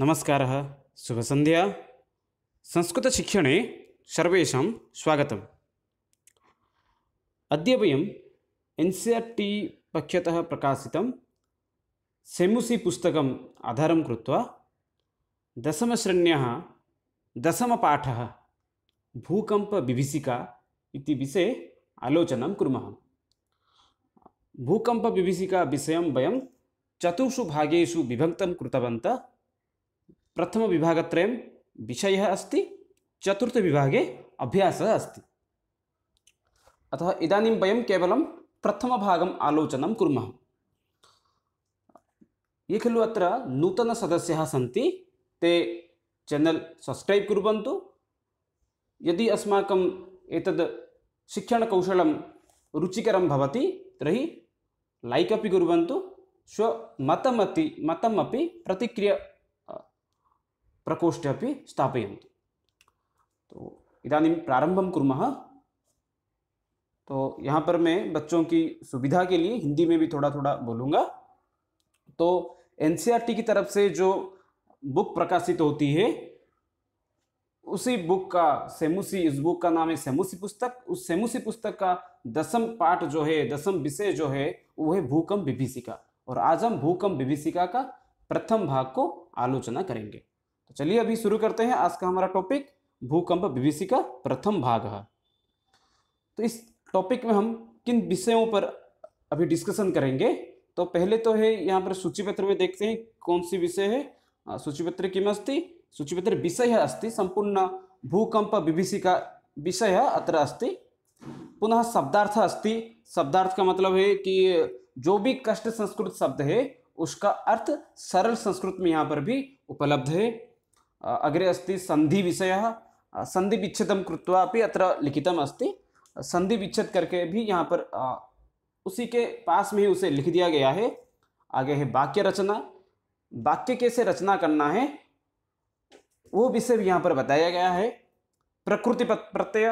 नमस्कार नमस्कारः शुभसन्ध्या संस्कृतशिक्षणे सर्वेषां स्वागतम् अद्य वयम् एन सी आर टी पक्षत प्रकाशित सेमुसी पुस्तक आधार कृत्वा दशम पाठ भूकंप विभीषिका विषय इति कूम भूकंप विभीषिका विषय वयं चतुर्षु भागेशु विभक्त कृतवन्तः प्रथम विभाग विषय अस्त चतुर्थ विभागे अभ्यास अस्त अतः इदानीं कवल प्रथम प्रथमभागम् आलोचन कूम ये खलु अत्र सदस्य सी ते चैनल सब्सक्राइब कुर्वन्तु यदि अस्माक शिक्षण कौशल रुचिकर भवति तर्हि लैक् अपि कुर्वन्तु मतमति मतमी प्रतिक्रिया प्रकोष्ठे अपि स्थापय तो इदानीं प्रारंभम कुर्मः तो यहाँ पर मैं बच्चों की सुविधा के लिए हिंदी में भी थोड़ा थोड़ा बोलूँगा तो एन e की तरफ से जो बुक प्रकाशित होती है उसी बुक का सेमुसी इस बुक का नाम है सेमुसी पुस्तक उस सेमुसी पुस्तक का दसम पाठ जो है दसम विषय जो है वो है भूकंप विभीषिका और आज हम भूकंप विभीषिका का प्रथम भाग को आलोचना करेंगे तो चलिए अभी शुरू करते हैं आज का हमारा टॉपिक भूकंप बीबीसी का प्रथम भाग है तो इस टॉपिक में हम किन विषयों पर अभी डिस्कशन करेंगे तो पहले तो है यहाँ पर सूची पत्र में देखते हैं कौन सी विषय है सूची पत्र किम अस्थि सूची पत्र विषय अस्थि संपूर्ण भूकंप का विषय अत्र अस्थि पुनः शब्दार्थ अस्ति शब्दार्थ का मतलब है कि जो भी कष्ट संस्कृत शब्द है उसका अर्थ सरल संस्कृत में यहाँ पर भी उपलब्ध है अग्रे अस्ति संधि संधिविच्छेदं कृत्वा अपि अत्र लिखितम अस्ति संधि विच्छेद करके भी यहाँ पर आ, उसी के पास में ही उसे लिख दिया गया है आगे है वाक्य रचना वाक्य कैसे रचना करना है वो विषय भी यहाँ पर बताया गया है प्रकृति प्रत्यय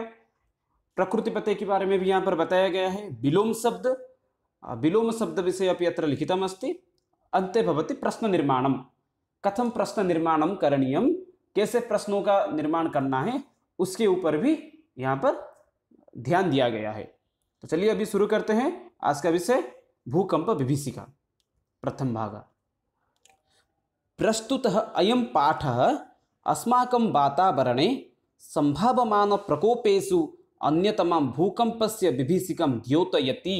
प्रकृति प्रत्यय के बारे में भी यहाँ पर बताया गया है विलोम शब्द विलोम शब्द विषय अभी अत्र लिखितमस्ति अन्ते भवति कथम प्रश्न निर्माण करणीयम कैसे प्रश्नों का निर्माण करना है उसके ऊपर भी यहाँ पर ध्यान दिया गया है तो चलिए अभी शुरू करते हैं आज का विषय भूकंप विभीषिका प्रथम भाग प्रस्तुत अयम पाठ अस्माक वातावरण संभावम प्रकोपेशु अन्यतम से विभीषिका द्योतयती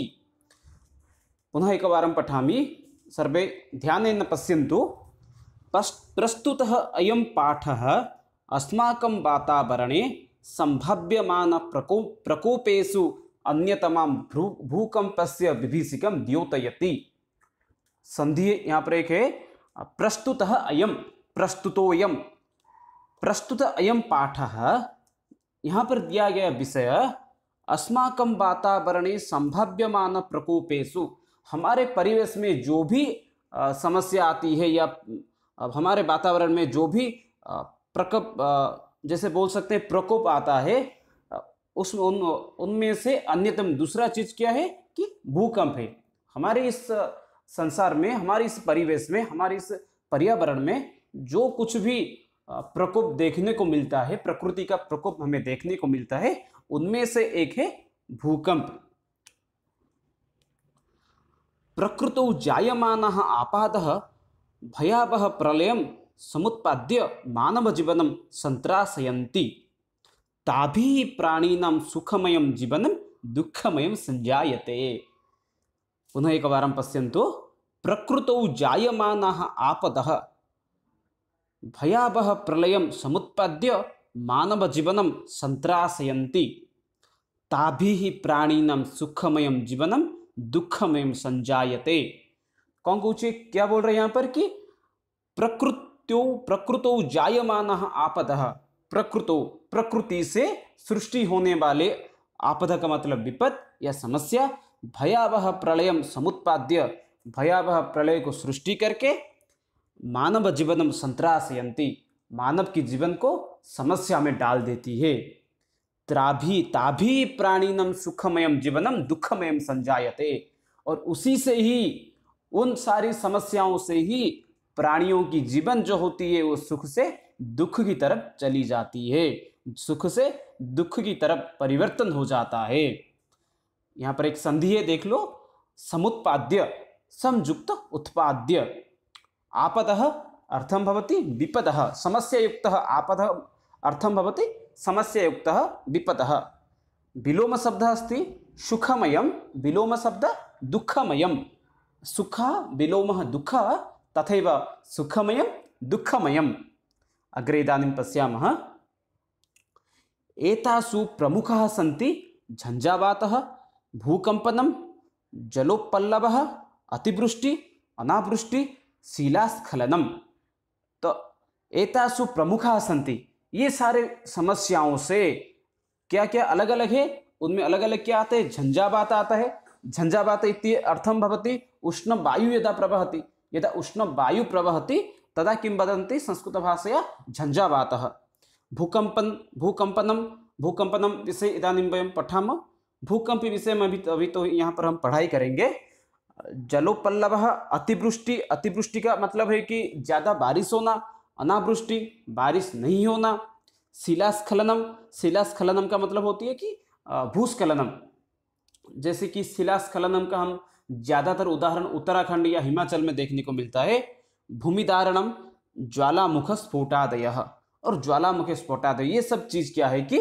पुनः बार पठा सर्वे ध्यान पश्यंतु पस् प्रस्तुत अय पाठ अस्माक वातावरणे प्रकोपेशु प्रकोपेषु भ्रू भूकंप से विभीषिक द्योतयति संधि यहाँ पर एक है प्रस्तुत अयम प्रस्तुत प्रस्तुत अयम पाठ यहाँ पर दिया गया विषय अस्माक वातावरणे संभाव्यम प्रकोपेशु हमारे परिवेश में जो भी समस्या आती है या अब हमारे वातावरण में जो भी प्रकोप जैसे बोल सकते हैं प्रकोप आता है उस उन उनमें से अन्यतम दूसरा चीज क्या है कि भूकंप है हमारे इस संसार में हमारे इस परिवेश में हमारे इस पर्यावरण में जो कुछ भी प्रकोप देखने को मिलता है प्रकृति का प्रकोप हमें देखने को मिलता है उनमें से एक है भूकंप प्रकृत जायमान आपात భయావహ ప్రళయం సముత్పాద్య మానవ జీవనం సంత్రాసయంతి తాభి ప్రాణీనాం సుఖమయం జీవనం దుఃఖమయం సంజాయతే పునః ఏకవారం పశ్యంతు ప్రకృతౌ జాయమానా ఆపద భయావహ ప్రళయం సముత్పాద్య మానవ జీవనం సంత్రాసయంతి తాభి ప్రాణీనాం సుఖమయం జీవనం దుఃఖమయం సంజాయతే कौन कौंगूचे क्या बोल रहे हैं यहाँ पर कि प्रकृत्यो प्रकृतो जायमान आपद प्रकृतो प्रकृति से सृष्टि होने वाले आपदा का मतलब विपद या समस्या भयावह प्रलयम समुत्पाद्य भयावह प्रलय को सृष्टि करके मानव जीवनम संतरासयंती मानव की जीवन को समस्या में डाल देती है त्राभी ताभी प्राणीनम सुखमयम जीवनम दुखमयम संजायते और उसी से ही उन सारी समस्याओं से ही प्राणियों की जीवन जो होती है वो सुख से दुख की तरफ चली जाती है सुख से दुख की तरफ परिवर्तन हो जाता है यहाँ पर एक संधि है देख लो समुत्पाद्य समयुक्त उत्पाद्य आपद अर्थम भवती विपद समस्या युक्त आपद अर्थम भवती समस्या युक्त विपद विलोम शब्द अस्ति सुखमयम विलोम शब्द दुखमयम सुख विलोम दुख तथा सुखमय दुखमय अग्रे इदानीं पश्यामः एतासु प्रमुखाः सन्ति झञ्झावातः भूकम्पनं अतिवृष्टि अनावृष्टि शिलास्खलनम तो एतासु प्रमुखा सी ये सारे समस्याओं से क्या क्या अलग अलग है उनमें अलग अलग क्या आते हैं झंझावात आता है झंझावात अर्थम भवती उष्णवायु उष्णवायुः यदा प्रवहति यदा उष्णवायु प्रवहति तदा किं वदन्ति संस्कृतभाषया झञ्झावातः भूकम्पन् भूकम्पनं भूकम्पनं विषये इदानीं वयं पठामः भूकंपी विषय में अभी अभी तो यहाँ पर हम पढ़ाई करेंगे जलोपल्लव अतिवृष्टि अतिवृष्टि का मतलब है कि ज़्यादा बारिश होना अनावृष्टि बारिश नहीं होना शिलास्खलनम शिलास्खलनम का मतलब होती है कि भूस्खलनम जैसे कि शिलास्खलनम का हम ज़्यादातर उदाहरण उत्तराखंड या हिमाचल में देखने को मिलता है भूमिदारणम ज्वालामुख स्फोटादय और ज्वालामुख स्फोटादय ये सब चीज़ क्या है कि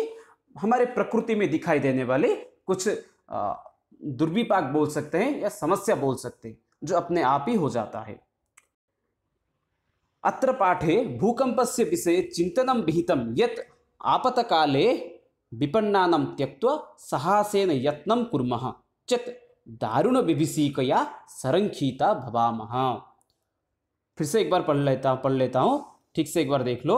हमारे प्रकृति में दिखाई देने वाले कुछ दुर्विपाक बोल सकते हैं या समस्या बोल सकते हैं जो अपने आप ही हो जाता है अत्र पाठे विषय विषये चिंतनं विहितं आपत काले विपन्ना त्यक्त्वा यत्न यत्नं चेत दारुण दारुणबिभीषिकया संरक्षिता भवामः फिर से एक बार पढ़ लेता पढ़ लेता हूँ ठीक से एक बार देख लो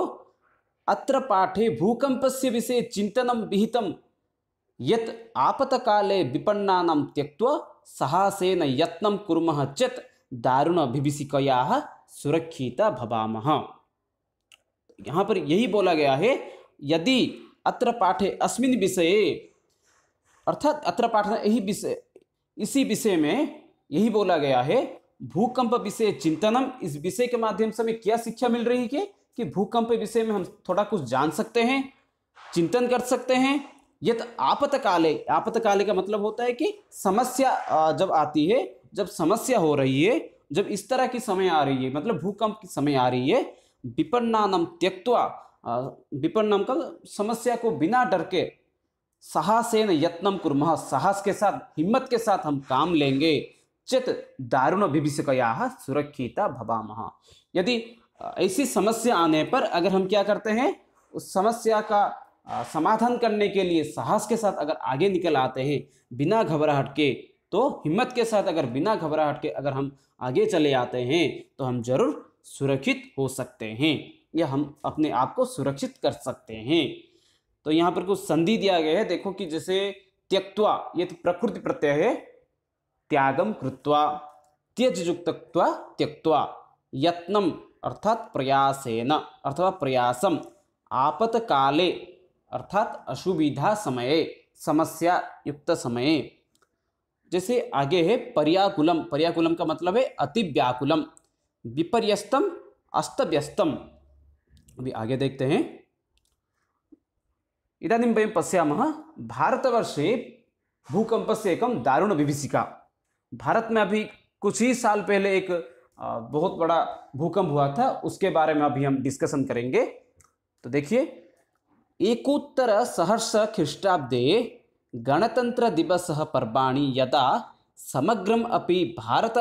अत्र पाठे भूकंपस्य चिंतन चिन्तनं विहितं यत् विपन्ना त्यक्त त्यक्त्वा यत्न यत्नं चेत दारुण दारुणबिभीषिकयाः सुरक्षिता भवामः यहाँ पर यही बोला गया है यदि अत्र पाठे अस्मिन् विषये अर्थात अत्र पाठ यही विषय इसी विषय में यही बोला गया है भूकंप विषय चिंतनम इस विषय के माध्यम से हमें क्या शिक्षा मिल रही है कि भूकंप विषय में हम थोड़ा कुछ जान सकते हैं चिंतन कर सकते हैं यत आपतकाले आपतकाले का मतलब होता है कि समस्या जब आती है जब समस्या हो रही है जब इस तरह की समय आ रही है मतलब भूकंप की समय आ रही है विपन्नानम त्यक्वा विपन नाम का समस्या को बिना डर के साहसेन यत्नम कुर्मः साहस के साथ हिम्मत के साथ हम काम लेंगे चित दारुण विभिषकया सुरक्षिता भवामह यदि ऐसी समस्या आने पर अगर हम क्या करते हैं उस समस्या का समाधान करने के लिए साहस के साथ अगर आगे निकल आते हैं बिना घबराहट के तो हिम्मत के साथ अगर बिना घबराहट के अगर हम आगे चले आते हैं तो हम जरूर सुरक्षित हो सकते हैं या हम अपने आप को सुरक्षित कर सकते हैं तो यहाँ पर कुछ संधि दिया गया है देखो कि जैसे त्यक्वा ये तो प्रकृति प्रत्यय है त्यागम कृत्वा त्यज युक्तत्व त्यक्वा यत्नम अर्थात प्रयासेन अर्थात प्रयासम आपत काले अर्थात अशुविधा समय समस्या युक्त समय जैसे आगे है पर्याकुलम पर्याकुलम का मतलब है अति व्याकुलम विपर्यस्तम अस्तव्यस्तम अभी आगे देखते हैं इदानीं वह पशा भारतवर्षे भूकंप से एक दारुण विभीषिका भारत में अभी कुछ ही साल पहले एक बहुत बड़ा भूकंप हुआ था उसके बारे में अभी हम डिस्कशन करेंगे तो देखिए एकोत्तर सहर्ष ख्रीष्टाब्दे गणतंत्र दिवस पर्वाणी यदा समग्रम अपि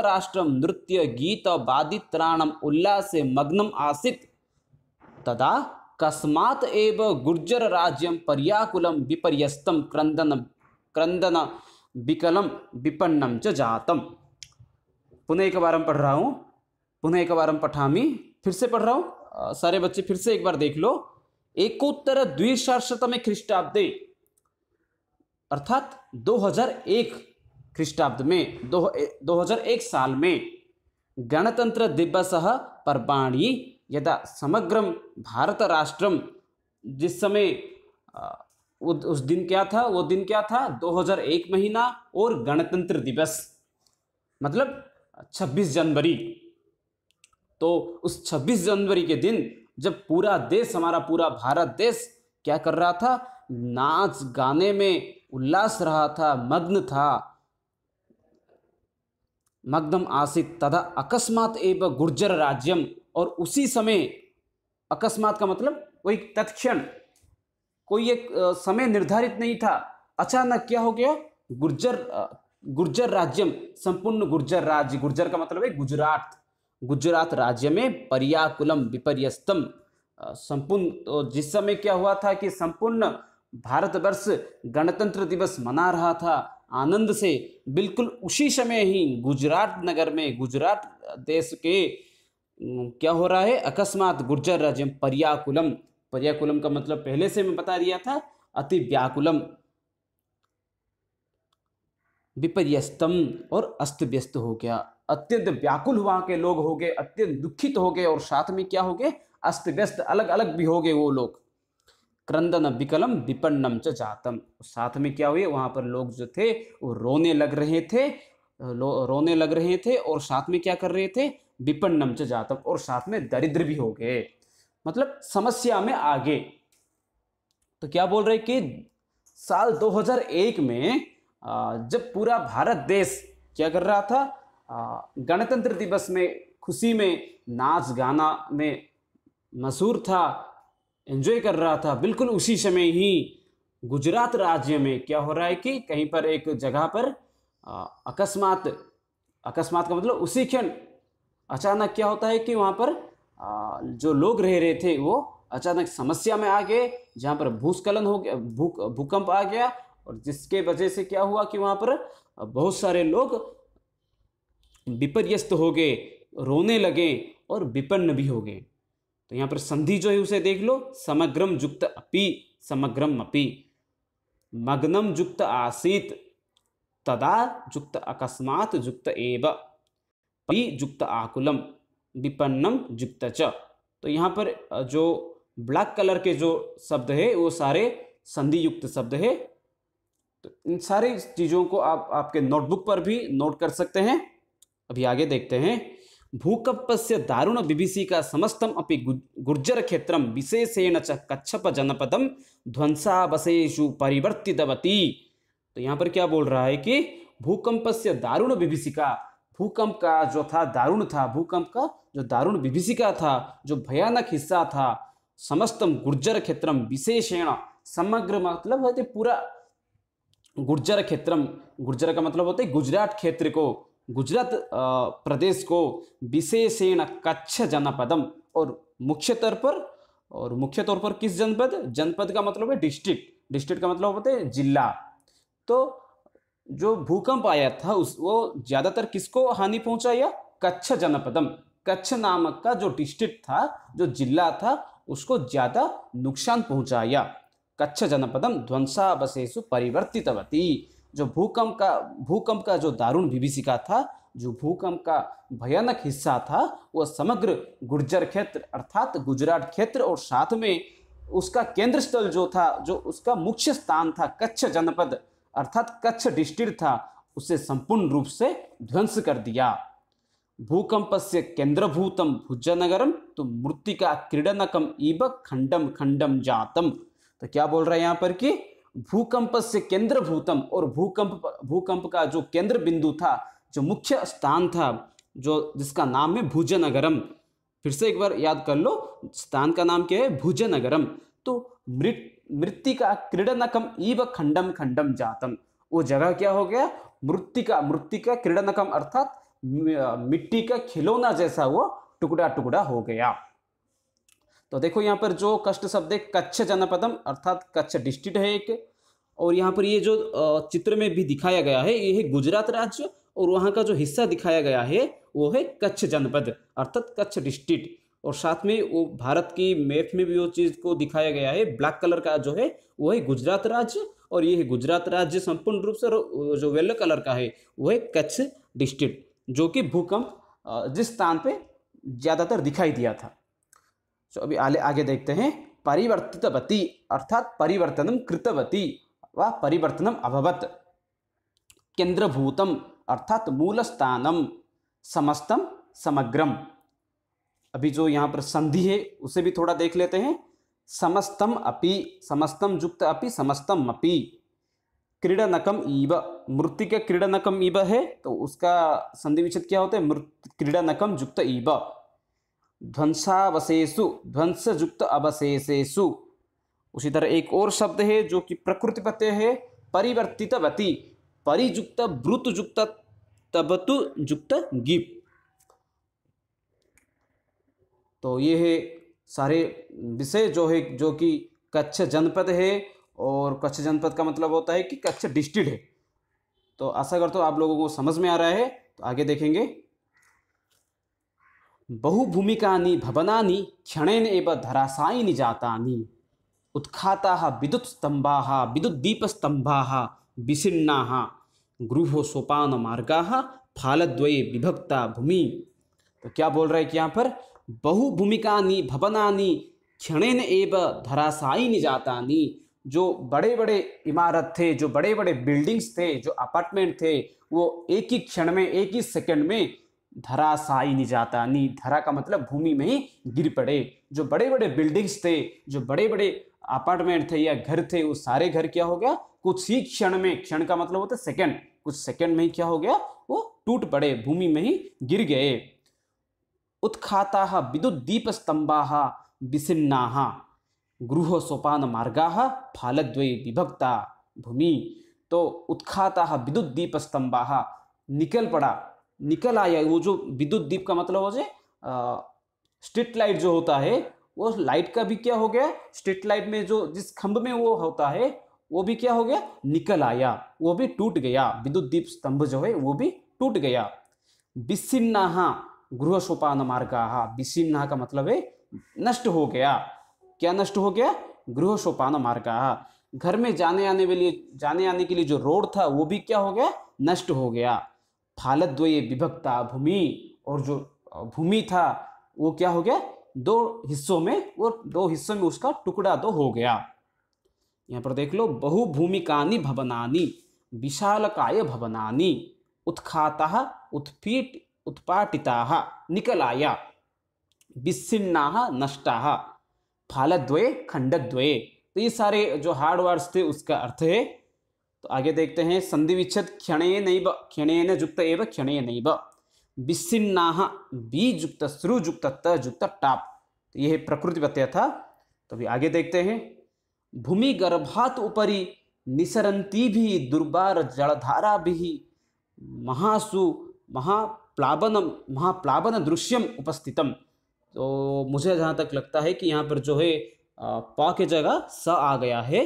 राष्ट्र नृत्य गीत बाधित्राणम उल्लासे मग्नम आसित तदा कस्मात् एव गुर्जर राज्यम पर्याकुलम विपर्यस्तम क्रंदन क्रंदन विकल विपन्न च पुनः एक बार पढ़ रहा हूँ पुनः एक बार हम पढ़ा फिर से पढ़ रहा हूँ सारे बच्चे फिर से एक बार देख लो एकोत्तर द्विशतमे ख्रिस्टाब्दे अर्थात 2001 ख्रिस्टाब्द में दो 2001 साल में गणतंत्र दिवस पर्वाणी यदा समग्रम भारत राष्ट्रम जिस समय उस दिन क्या था वो दिन क्या था 2001 महीना और गणतंत्र दिवस मतलब 26 जनवरी तो उस 26 जनवरी के दिन जब पूरा देश हमारा पूरा भारत देश क्या कर रहा था नाच गाने में उल्लास रहा था मग्न था मग्नम आसित तदा अकस्मात एव गुर्जर राज्यम और उसी समय अकस्मात का मतलब कोई तत्क्षण कोई एक समय निर्धारित नहीं था अचानक क्या हो गया गुर्जर गुर्जर राज्यम संपूर्ण गुर्जर राज्य गुर्जर का मतलब है गुजरात गुजरात राज्य में पर्याकुलम विपर्यस्तम संपूर्ण तो जिस समय क्या हुआ था कि संपूर्ण भारतवर्ष गणतंत्र दिवस मना रहा था आनंद से बिल्कुल उसी समय ही गुजरात नगर में गुजरात देश के क्या हो रहा है अकस्मात गुर्जर राज्यम पर्याकुलम पर्याकुलम का मतलब पहले से मैं बता दिया था अति व्याकुलम विपर्यस्तम और अस्त व्यस्त हो गया अत्यंत व्याकुल वहाँ के लोग हो गए अत्यंत दुखित हो गए और साथ में क्या हो गए अस्त व्यस्त अलग अलग भी हो गए वो लोग क्रंदन विकलम विपन्नम च जातम साथ में क्या हुए वहां पर लोग जो थे वो रोने लग रहे थे रोने लग रहे थे और साथ में क्या कर रहे थे विपन्नम च जातम और साथ में दरिद्र भी हो गए मतलब समस्या में आगे तो क्या बोल रहे कि साल 2001 में जब पूरा भारत देश क्या कर रहा था गणतंत्र दिवस में खुशी में नाच गाना में मशहूर था एंजॉय कर रहा था बिल्कुल उसी समय ही गुजरात राज्य में क्या हो रहा है कि कहीं पर एक जगह पर अकस्मात अकस्मात का मतलब उसी क्षण अचानक क्या होता है कि वहाँ पर जो लोग रह रहे थे वो अचानक समस्या में आ गए जहाँ पर भूस्खलन हो गया भू भूकंप आ गया और जिसके वजह से क्या हुआ कि वहाँ पर बहुत सारे लोग विपर्यस्त हो गए रोने लगे और विपन्न भी हो गए तो यहाँ पर संधि जो है उसे देख लो समग्रम युक्त अपि समग्रम अपि मग्नम युक्त आसीत तदा युक्त अकस्मात युक्त एव परियुक्त आकुलम विपन्नम युक्त च तो यहाँ पर जो ब्लैक कलर के जो शब्द है वो सारे संधि युक्त शब्द है तो इन सारी चीज़ों को आप आपके नोटबुक पर भी नोट कर सकते हैं अभी आगे देखते हैं भूकंप से दारुण विभीषिका समस्तम अपनी गुर्जर क्षेत्र विशेषेण च कच्छप जनपदम ध्वंसावशेषु परिवर्तितवती तो यहाँ पर क्या बोल रहा है कि भूकंप से दारुण विभीषिका भूकंप का जो था दारुण था भूकंप का जो दारुण विभिषिका था जो भयानक हिस्सा था समस्तम गुर्जर क्षेत्रम विशेषण समग्र मतलब होते पूरा गुर्जर क्षेत्रम गुर्जर का मतलब होता है गुजरात क्षेत्र को गुजरात प्रदेश को विशेषण कच्छ जनपदम और मुख्य तौर पर और मुख्य तौर पर किस जनपद जनपद का मतलब है डिस्ट्रिक्ट डिस्ट्रिक्ट का मतलब होता है जिला तो जो भूकंप आया था उस वो ज़्यादातर किसको हानि पहुंचाया कच्छ जनपदम कच्छ नामक का जो डिस्ट्रिक्ट था जो जिला था उसको ज़्यादा नुकसान पहुंचाया कच्छ जनपदम ध्वंसावशेषु परिवर्तितवती जो भूकंप का भूकंप का जो दारुण विभिषिका था जो भूकंप का भयानक हिस्सा था वह समग्र गुर्जर क्षेत्र अर्थात गुजरात क्षेत्र और साथ में उसका केंद्र स्थल जो था जो उसका मुख्य स्थान था कच्छ जनपद अर्थात कच्छ डिस्ट्रिक्ट था उसे संपूर्ण रूप से ध्वंस कर दिया भूकंप से केंद्रभूतम भुजनगरम तो मूर्तिका क्रीडनकम इब खंडम खंडम जातम तो क्या बोल रहा है यहाँ पर कि भूकंप से केंद्रभूतम और भूकंप भूकंप का जो केंद्र बिंदु था जो मुख्य स्थान था जो जिसका नाम है भुजनगरम फिर से एक बार याद कर लो स्थान का नाम क्या है भुजनगरम तो मृत मृतिका क्रीडनकम इव खंडम खंडम जातम वो जगह क्या हो गया मृतिका मृतिका क्रीडनकम अर्थात मिट्टी का खिलौना जैसा वो टुकड़ा टुकड़ा हो गया तो देखो यहाँ पर जो कष्ट शब्द है कच्छ जनपदम अर्थात कच्छ डिस्ट्रिक्ट है एक और यहाँ पर ये जो चित्र में भी दिखाया गया है ये है गुजरात राज्य और वहाँ का जो हिस्सा दिखाया गया है वो है कच्छ जनपद अर्थात कच्छ डिस्ट्रिक्ट और साथ में वो भारत की मैप में भी वो चीज़ को दिखाया गया है ब्लैक कलर का जो है वो है गुजरात राज्य और ये है गुजरात राज्य संपूर्ण रूप से जो येलो कलर का है वो है कच्छ डिस्ट्रिक्ट जो कि भूकंप जिस स्थान पे ज़्यादातर दिखाई दिया था तो अभी आले आगे देखते हैं परिवर्तितवती अर्थात परिवर्तनम कृतवती व परिवर्तनम अभवत केंद्रभूतम अर्थात मूल स्थानम समस्तम समग्रम अभी जो यहाँ पर संधि है उसे भी थोड़ा देख लेते हैं समस्तम अपि समस्तम युक्त अपि समस्तम अपि क्रीडनकम ईब के क्रीडनकम ईब है तो उसका संधि विच्छेद क्या होता है मृत क्रीडनकम युक्त ईब ध्वंसावशेषु ध्वंस युक्त अवशेषेशु उसी तरह एक और शब्द है जो कि प्रकृति प्रत्यय है परिवर्तितवती परिजुक्त ब्रुत युक्त तबतु युक्त गिप तो ये है सारे विषय जो है जो कि कच्छ जनपद है और कच्छ जनपद का मतलब होता है कि कच्छ डिस्ट्रिक्ट है तो आशा करता तो आप लोगों को समझ में आ रहा है तो आगे देखेंगे बहुभूमिकानि उत्खाता क्षणेन स्तंभा विद्युत दीप स्तंभा विद्युत्स्तम्भाः गृह सोपान मार्ग फालद्वय विभक्ता भूमि तो क्या बोल रहा है कि यहाँ पर नि भवनानी क्षणेन एव धराशायी जातानि जो बड़े बड़े इमारत थे जो बड़े बड़े बिल्डिंग्स थे जो अपार्टमेंट थे वो एक ही क्षण में एक ही सेकंड में धराशायी निजातानी धरा का मतलब भूमि में ही गिर पड़े जो बड़े बड़े बिल्डिंग्स थे जो बड़े बड़े अपार्टमेंट थे या घर थे वो सारे घर क्या हो गया कुछ ही क्षण में क्षण का मतलब होता है सेकंड कुछ सेकंड में ही क्या हो गया वो टूट पड़े भूमि में ही गिर गए उत्खाता स्तंभ विसिन्ना गृह सोपान मार्ग फालद्वय विभक्ता भूमि तो उत्खाता विद्युत दीप स्तंभ निकल पड़ा निकल आया वो जो विद्युत दीप का मतलब हो जाए स्ट्रीट लाइट जो होता है वो लाइट का भी क्या हो गया स्ट्रीट लाइट में जो जिस खंभ में वो होता है वो भी क्या हो गया निकल आया वो भी टूट गया विद्युत दीप स्तंभ जो है वो भी टूट गया विसिन्ना गृह सोपान मार्ग विसीम्न का मतलब है नष्ट हो गया क्या नष्ट हो गया गृह सोपान मार्ग घर में जाने आने के लिए जाने आने के लिए जो रोड था वो भी क्या हो गया नष्ट हो गया फालद्वय विभक्ता भूमि और जो भूमि था वो क्या हो गया दो हिस्सों में और दो हिस्सों में उसका टुकड़ा तो हो गया यहाँ पर देख लो बहुभूमिकानी भवनानी विशालकाय भवनानी उत्खाता उत्पीट उत्पाटिता निकलाया विस्सिन्ना नष्टा फालद्वय खंडद्वय तो ये सारे जो हार्ड वर्ड्स थे उसका अर्थ है तो आगे देखते हैं संधि विच्छेद क्षण नैब क्षण जुक्त एव क्षण नैब विस्सिन्ना बी जुक्त श्रु जुक्त त टाप तो यह प्रकृति प्रत्यय था तो अभी आगे देखते हैं भूमि गर्भात उपरी निसरती भी दुर्बार जलधारा भी महासु महा प्लावन महाप्लावन दृश्यम उपस्थितम तो मुझे जहाँ तक लगता है कि यहाँ पर जो है प के जगह स आ गया है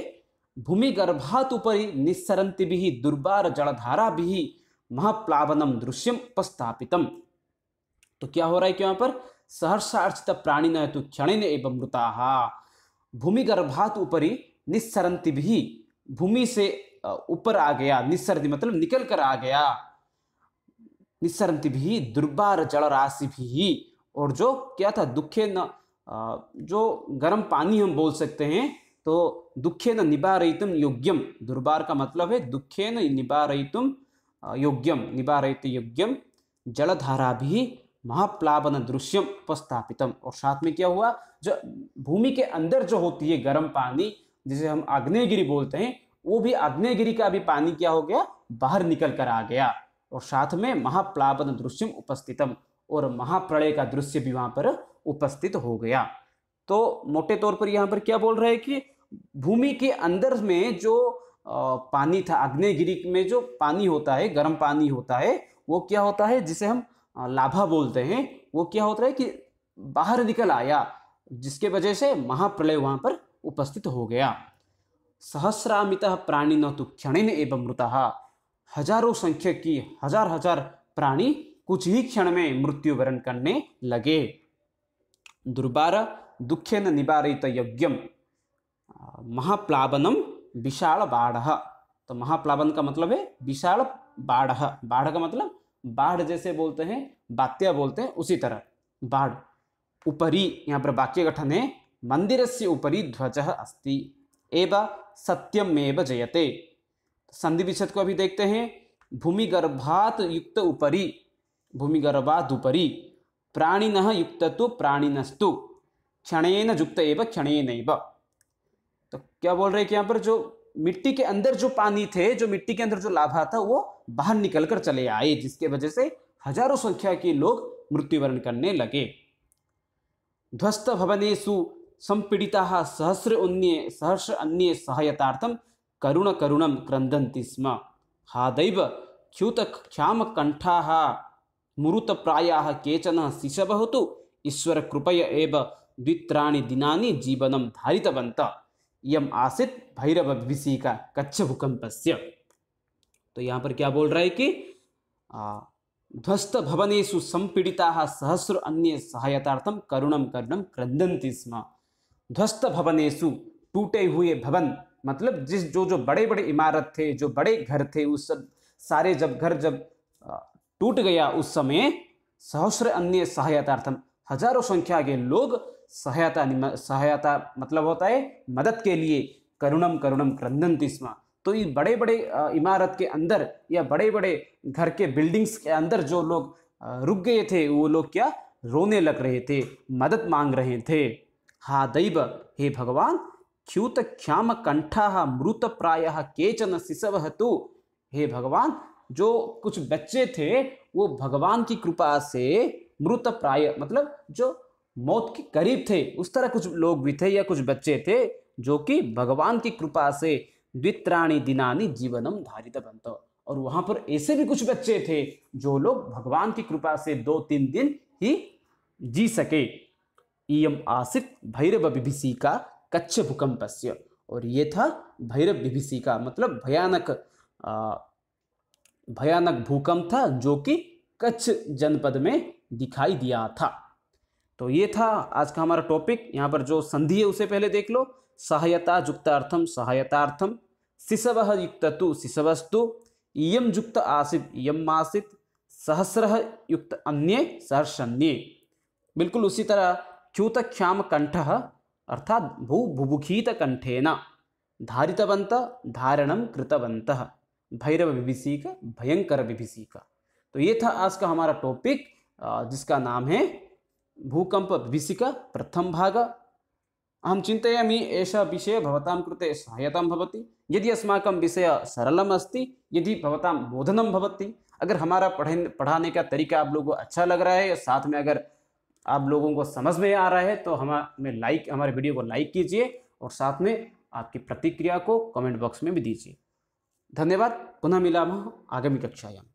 भूमि गर्भात उपरि निस्सरंति भी दुर्बार जलधारा भी महाप्लावनम दृश्यम उपस्थापितम तो क्या हो रहा है कि वहाँ पर सहर्षार्चित प्राणिन तो क्षण एवं मृता भूमि गर्भात उपरि निस्सरंति भी भूमि से ऊपर आ गया निस्सर मतलब निकल कर आ गया निस्सरंति भी दुर्बार जल राशि भी और जो क्या था दुखे न जो गर्म पानी हम बोल सकते हैं तो दुखे न निबारयितुम योग्यम दुर्बार का मतलब है दुखे न निबारयितुम योग्यम निबारयित योग्यम जलधारा भी महाप्लावन दृश्यम उपस्थापितम और साथ में क्या हुआ जो भूमि के अंदर जो होती है गर्म पानी जिसे हम आग्नेयगिरी बोलते हैं वो भी आग्नेयगिरी का भी पानी क्या हो गया बाहर निकल कर आ गया और साथ में महाप्लावन दृश्यम उपस्थितम और महाप्रलय का दृश्य भी वहां पर उपस्थित हो गया तो मोटे तौर पर यहाँ पर क्या बोल रहे हैं कि भूमि के अंदर में जो पानी था अग्निगिरी में जो पानी होता है गर्म पानी होता है वो क्या होता है जिसे हम लाभा बोलते हैं वो क्या होता है कि बाहर निकल आया जिसके वजह से महाप्रलय वहाँ पर उपस्थित हो गया सहस्रामित प्राणी न तो क्षणिन एवं मृतः हजारों संख्या की हजार हजार प्राणी कुछ ही क्षण में मृत्यु वरण करने लगे दुर्बार दुखे न निवारित यज्ञम महाप्लावनम विशाल बाढ़ तो महाप्लावन का मतलब है विशाल बाढ़ बाढ़ का मतलब बाढ़ जैसे बोलते हैं बात्या बोलते हैं उसी तरह बाढ़ उपरी यहाँ पर वाक्य गठन है मंदिर से उपरी ध्वज अस्ति एवं सत्यमेव जयते संधि विच्छेद को अभी देखते हैं भूमिगर्भात युक्त उपरी भूमिगर्भात उपरी प्राणिन युक्त तो प्राणिनस्तु क्षणेन युक्त एवं क्षणेन तो क्या बोल रहे कि यहाँ पर जो मिट्टी के अंदर जो पानी थे जो मिट्टी के अंदर जो लाभा था वो बाहर निकल कर चले आए जिसके वजह से हजारों संख्या के लोग मृत्युवरण करने लगे ध्वस्त भवनेशु संपीड़िता सहस्र अन्य सहस्र अन्य सहायतार्थम करुणकरुणं क्रंदी स्म हादैव मुत प्राया केचन तो ईश्वर ईश्वरकृपया एव द्वित्राणि धारितवंत यम आसित भैरव विषि का कच्छ भूकंपस्य तो यहाँ पर क्या बोल रहा है कि ध्वस्त भवनेशु संपीड़िता सहस्र अन्य सहायता करुणं कर्ण क्रंदी स्म ध्वस्त भवनेशु टूटे हुए भवन मतलब जिस जो जो बड़े बड़े इमारत थे जो बड़े घर थे उस सब सारे जब घर जब टूट गया उस समय सहस्र अन्य सहायतार्थम हजारों संख्या के लोग सहायता सहायता मतलब होता है मदद के लिए करुणम करुणम क्रंदंती स्म तो ये बड़े बड़े इमारत के अंदर या बड़े बड़े घर के बिल्डिंग्स के अंदर जो लोग रुक गए थे वो लोग क्या रोने लग रहे थे मदद मांग रहे थे हा दैव हे भगवान मृत प्राय केचन शिशव तो हे भगवान जो कुछ बच्चे थे वो भगवान की कृपा से मृत प्राय मतलब जो मौत के करीब थे उस तरह कुछ लोग भी थे या कुछ बच्चे थे जो कि भगवान की कृपा से द्वित्राणी दिनानी जीवनम धारित बंत और वहाँ पर ऐसे भी कुछ बच्चे थे जो लोग भगवान की कृपा से दो तीन दिन ही जी सके इम आसित भैरव विभिषिका कच्छ भूकंप और ये था भैरव का मतलब भयानक भयानक भूकंप था जो कि कच्छ जनपद में दिखाई दिया था तो ये था आज का हमारा टॉपिक यहाँ पर जो संधि है उसे पहले देख लो सहायता युक्तार्थम सहायतार्थम शिशव तु शिशवस्तु इयम युक्त आसित यम आसित सहस्र युक्त अन्य सहर्षण्य बिल्कुल उसी तरह च्यूत क्षाम कंठ अर्थात भू बुभुखीतकण्ठेन धारितवंत धारण कृतवंत भैरव विभीषिक भयंकर विभीषिका तो ये था आज का हमारा टॉपिक जिसका नाम है भूकंप विभीषिका प्रथम भाग अहम चिन्तयामि एषः विषय भवतां कृते सहायतां भवति यदि अस्माकं विषय सरलम अस्ति यदि भवतां बोधनं भवति अगर हमारा पढ़ पढ़ाने का तरीका आप लोगों को अच्छा लग रहा है साथ में अगर आप लोगों को समझ में आ रहा है तो हमें लाइक हमारे वीडियो को लाइक कीजिए और साथ में आपकी प्रतिक्रिया को कमेंट बॉक्स में भी दीजिए धन्यवाद पुनः मिला आगामी कक्षायाम